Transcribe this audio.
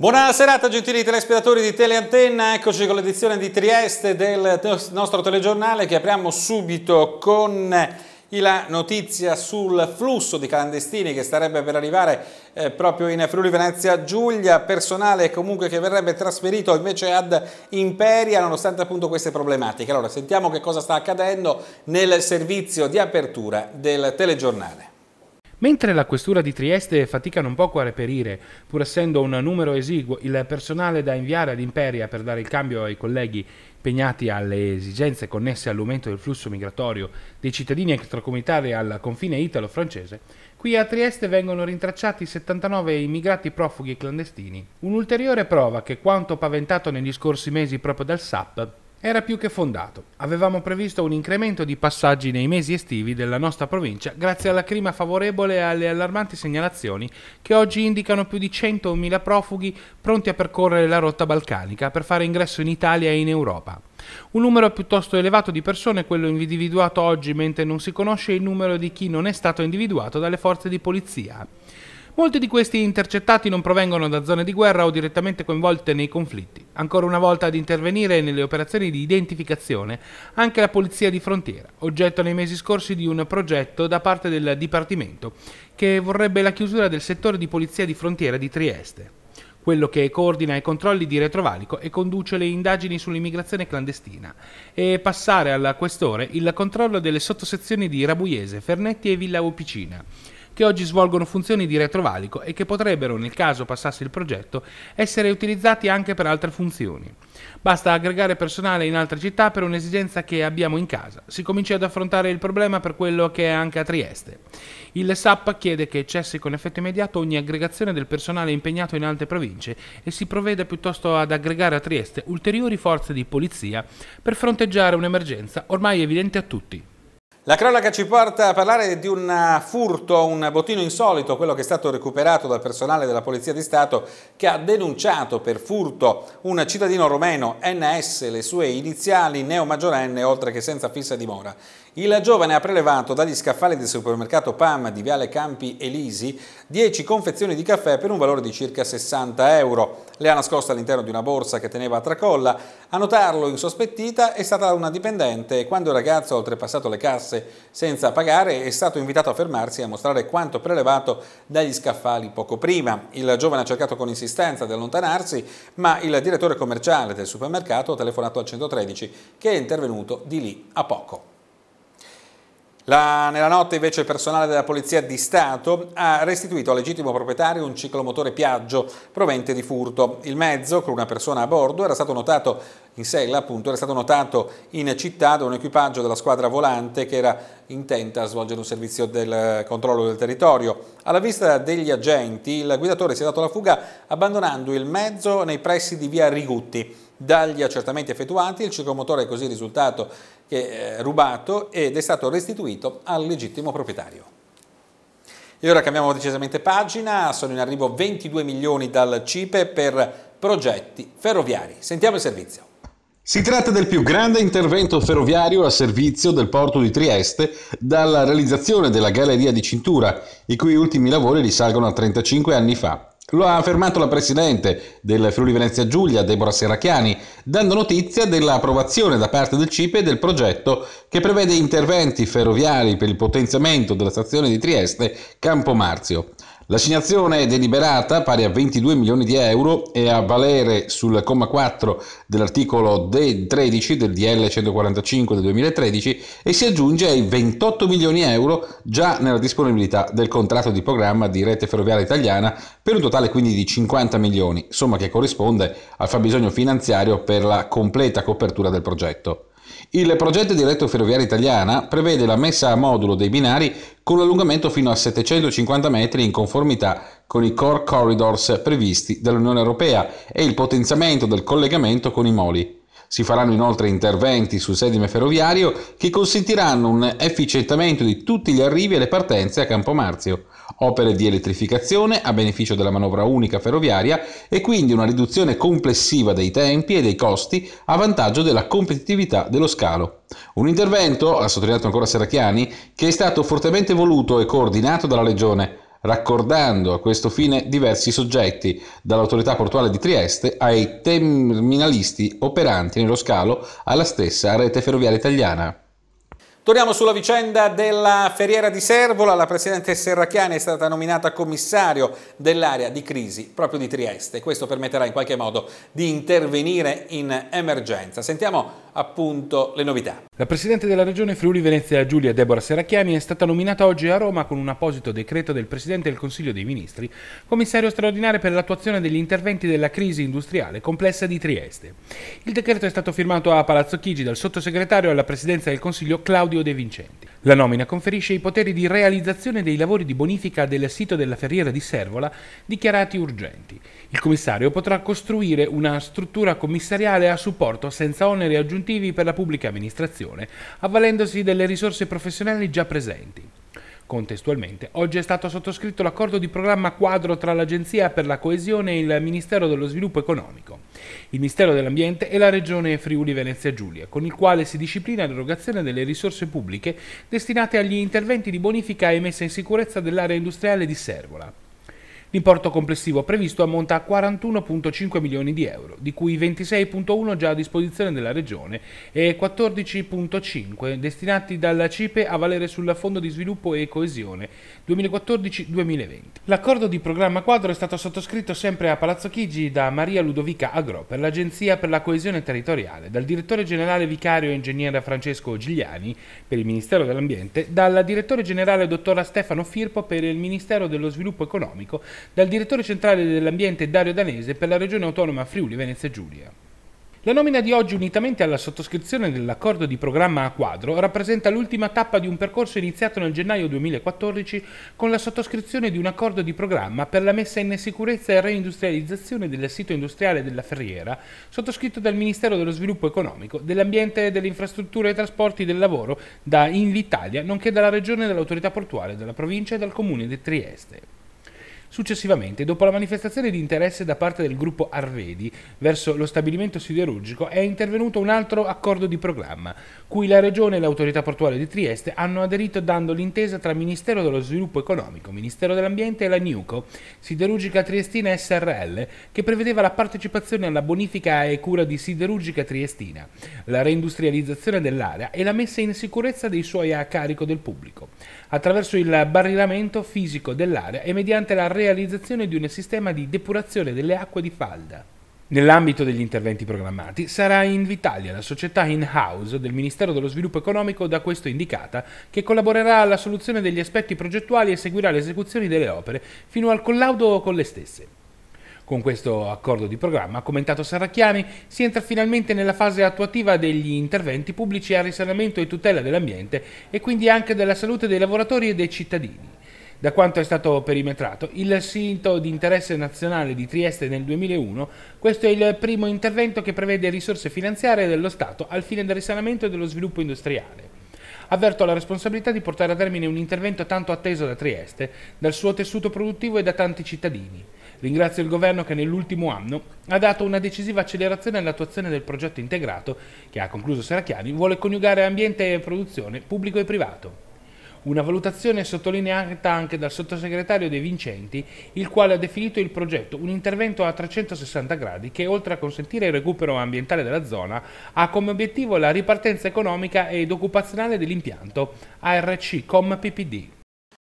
Buona serata gentili telespettatori di Teleantenna, eccoci con l'edizione di Trieste del nostro telegiornale che apriamo subito con la notizia sul flusso di clandestini che starebbe per arrivare eh, proprio in Friuli Venezia Giulia, personale comunque che verrebbe trasferito invece ad Imperia nonostante appunto queste problematiche. Allora sentiamo che cosa sta accadendo nel servizio di apertura del telegiornale. Mentre la questura di Trieste fatica non poco a reperire, pur essendo un numero esiguo, il personale da inviare ad Imperia per dare il cambio ai colleghi impegnati alle esigenze connesse all'aumento del flusso migratorio dei cittadini extracomunitari al confine italo-francese, qui a Trieste vengono rintracciati 79 immigrati profughi clandestini. Un'ulteriore prova che quanto paventato negli scorsi mesi proprio dal SAP era più che fondato. Avevamo previsto un incremento di passaggi nei mesi estivi della nostra provincia grazie alla clima favorevole e alle allarmanti segnalazioni che oggi indicano più di 100.000 profughi pronti a percorrere la rotta balcanica per fare ingresso in Italia e in Europa. Un numero piuttosto elevato di persone è quello individuato oggi mentre non si conosce il numero di chi non è stato individuato dalle forze di polizia. Molti di questi intercettati non provengono da zone di guerra o direttamente coinvolte nei conflitti. Ancora una volta ad intervenire nelle operazioni di identificazione anche la Polizia di Frontiera, oggetto nei mesi scorsi di un progetto da parte del Dipartimento che vorrebbe la chiusura del settore di Polizia di Frontiera di Trieste quello che coordina i controlli di retrovalico e conduce le indagini sull'immigrazione clandestina, e passare al questore il controllo delle sottosezioni di Rabuiese, Fernetti e Villa Opicina che oggi svolgono funzioni di retrovalico e che potrebbero, nel caso passasse il progetto, essere utilizzati anche per altre funzioni. Basta aggregare personale in altre città per un'esigenza che abbiamo in casa. Si comincia ad affrontare il problema per quello che è anche a Trieste. Il SAP chiede che cessi con effetto immediato ogni aggregazione del personale impegnato in altre province e si provveda piuttosto ad aggregare a Trieste ulteriori forze di polizia per fronteggiare un'emergenza ormai evidente a tutti. La cronaca ci porta a parlare di un eh, furto, un bottino insolito, quello che è stato recuperato dal personale della Polizia di Stato che ha denunciato per furto un cittadino romeno, NS, le sue iniziali, neomaggiorenne, oltre che senza fissa dimora. Il giovane ha prelevato dagli scaffali del supermercato PAM di Viale Campi Elisi 10 confezioni di caffè per un valore di circa 60 euro. Le ha nascoste all'interno di una borsa che teneva a tracolla. A notarlo insospettita è stata una dipendente e quando il ragazzo ha oltrepassato le casse senza pagare è stato invitato a fermarsi e a mostrare quanto prelevato dagli scaffali poco prima. Il giovane ha cercato con insistenza di allontanarsi, ma il direttore commerciale del supermercato ha telefonato al 113 che è intervenuto di lì a poco. La, nella notte invece il personale della Polizia di Stato ha restituito al legittimo proprietario un ciclomotore Piaggio provente di furto. Il mezzo, con una persona a bordo, era stato notato in sella, appunto, era stato notato in città da un equipaggio della squadra volante che era intenta a svolgere un servizio del eh, controllo del territorio. Alla vista degli agenti, il guidatore si è dato la fuga abbandonando il mezzo nei pressi di via Rigutti. Dagli accertamenti effettuati, il ciclomotore è così risultato che è eh, rubato ed è stato restituito al legittimo proprietario. E ora cambiamo decisamente pagina, sono in arrivo 22 milioni dal CIPE per progetti ferroviari. Sentiamo il servizio. Si tratta del più grande intervento ferroviario a servizio del porto di Trieste dalla realizzazione della galleria di cintura, i cui ultimi lavori risalgono a 35 anni fa. Lo ha affermato la presidente del Friuli Venezia Giulia, Deborah Serracchiani, dando notizia dell'approvazione da parte del CIPE del progetto che prevede interventi ferroviari per il potenziamento della stazione di Trieste Campo Marzio. L'assegnazione deliberata, pari a 22 milioni di euro, e a valere sul comma 4 dell'articolo 13 del DL 145 del 2013 e si aggiunge ai 28 milioni di euro già nella disponibilità del contratto di programma di rete ferroviaria italiana per un totale quindi di 50 milioni, somma che corrisponde al fabbisogno finanziario per la completa copertura del progetto. Il progetto di rete ferroviaria italiana prevede la messa a modulo dei binari con allungamento fino a 750 metri in conformità con i core corridors previsti dall'Unione Europea e il potenziamento del collegamento con i moli. Si faranno inoltre interventi sul sedime ferroviario che consentiranno un efficientamento di tutti gli arrivi e le partenze a Campomarzio opere di elettrificazione a beneficio della manovra unica ferroviaria e quindi una riduzione complessiva dei tempi e dei costi a vantaggio della competitività dello scalo. Un intervento, ha sottolineato ancora Serracchiani, che è stato fortemente voluto e coordinato dalla Regione, raccordando a questo fine diversi soggetti, dall'autorità portuale di Trieste ai terminalisti operanti nello scalo alla stessa rete ferroviaria italiana. Torniamo sulla vicenda della feriera di Servola, la Presidente Serracchiani è stata nominata commissario dell'area di crisi proprio di Trieste. Questo permetterà in qualche modo di intervenire in emergenza. Sentiamo appunto le novità. La Presidente della Regione Friuli Venezia Giulia Deborah Seracchiani è stata nominata oggi a Roma con un apposito decreto del Presidente del Consiglio dei Ministri, commissario straordinario per l'attuazione degli interventi della crisi industriale complessa di Trieste. Il decreto è stato firmato a Palazzo Chigi dal sottosegretario alla Presidenza del Consiglio Claudio De Vincenti. La nomina conferisce i poteri di realizzazione dei lavori di bonifica del sito della ferriera di Servola dichiarati urgenti. Il commissario potrà costruire una struttura commissariale a supporto senza oneri aggiuntivi positivi per la pubblica amministrazione, avvalendosi delle risorse professionali già presenti. Contestualmente, oggi è stato sottoscritto l'accordo di programma quadro tra l'Agenzia per la coesione e il Ministero dello Sviluppo Economico, il Ministero dell'Ambiente e la Regione Friuli Venezia Giulia, con il quale si disciplina l'erogazione delle risorse pubbliche destinate agli interventi di bonifica e messa in sicurezza dell'area industriale di Servola. L'importo complessivo previsto ammonta a 41,5 milioni di euro, di cui 26,1 già a disposizione della Regione e 14,5 destinati dalla CIPE a valere sul Fondo di Sviluppo e Coesione 2014-2020. L'accordo di programma quadro è stato sottoscritto sempre a Palazzo Chigi da Maria Ludovica Agro per l'Agenzia per la Coesione Territoriale, dal direttore generale vicario e ingegnere Francesco Gigliani per il Ministero dell'Ambiente, dal direttore generale dottora Stefano Firpo per il Ministero dello Sviluppo Economico dal direttore centrale dell'ambiente Dario Danese per la regione autonoma Friuli Venezia Giulia. La nomina di oggi, unitamente alla sottoscrizione dell'accordo di programma a quadro, rappresenta l'ultima tappa di un percorso iniziato nel gennaio 2014 con la sottoscrizione di un accordo di programma per la messa in sicurezza e reindustrializzazione del sito industriale della Ferriera, sottoscritto dal Ministero dello Sviluppo Economico, dell'Ambiente, delle Infrastrutture e Trasporti del Lavoro da Invitalia, nonché dalla Regione, dall'Autorità Portuale, dalla Provincia e dal Comune di Trieste. Successivamente, dopo la manifestazione di interesse da parte del gruppo Arvedi verso lo stabilimento siderurgico, è intervenuto un altro accordo di programma, cui la Regione e l'autorità portuale di Trieste hanno aderito dando l'intesa tra Ministero dello Sviluppo Economico, Ministero dell'Ambiente e la Niuco, Siderurgica Triestina SRL, che prevedeva la partecipazione alla bonifica e cura di Siderurgica Triestina, la reindustrializzazione dell'area e la messa in sicurezza dei suoi a carico del pubblico, attraverso il barrilamento fisico dell'area e mediante la realizzazione di un sistema di depurazione delle acque di falda. Nell'ambito degli interventi programmati sarà in Vitalia la società in-house del Ministero dello Sviluppo Economico da questo indicata, che collaborerà alla soluzione degli aspetti progettuali e seguirà le esecuzioni delle opere fino al collaudo con le stesse. Con questo accordo di programma, ha commentato Sarracchiani, si entra finalmente nella fase attuativa degli interventi pubblici a risanamento e tutela dell'ambiente e quindi anche della salute dei lavoratori e dei cittadini da quanto è stato perimetrato, il sito di interesse nazionale di Trieste nel 2001, questo è il primo intervento che prevede risorse finanziarie dello Stato al fine del risanamento e dello sviluppo industriale. Avverto la responsabilità di portare a termine un intervento tanto atteso da Trieste, dal suo tessuto produttivo e da tanti cittadini. Ringrazio il governo che nell'ultimo anno ha dato una decisiva accelerazione all'attuazione del progetto integrato che ha concluso Seracchiani, vuole coniugare ambiente e produzione, pubblico e privato una valutazione sottolineata anche dal sottosegretario De Vincenti, il quale ha definito il progetto un intervento a 360 gradi che oltre a consentire il recupero ambientale della zona ha come obiettivo la ripartenza economica ed occupazionale dell'impianto ARC Com PPD.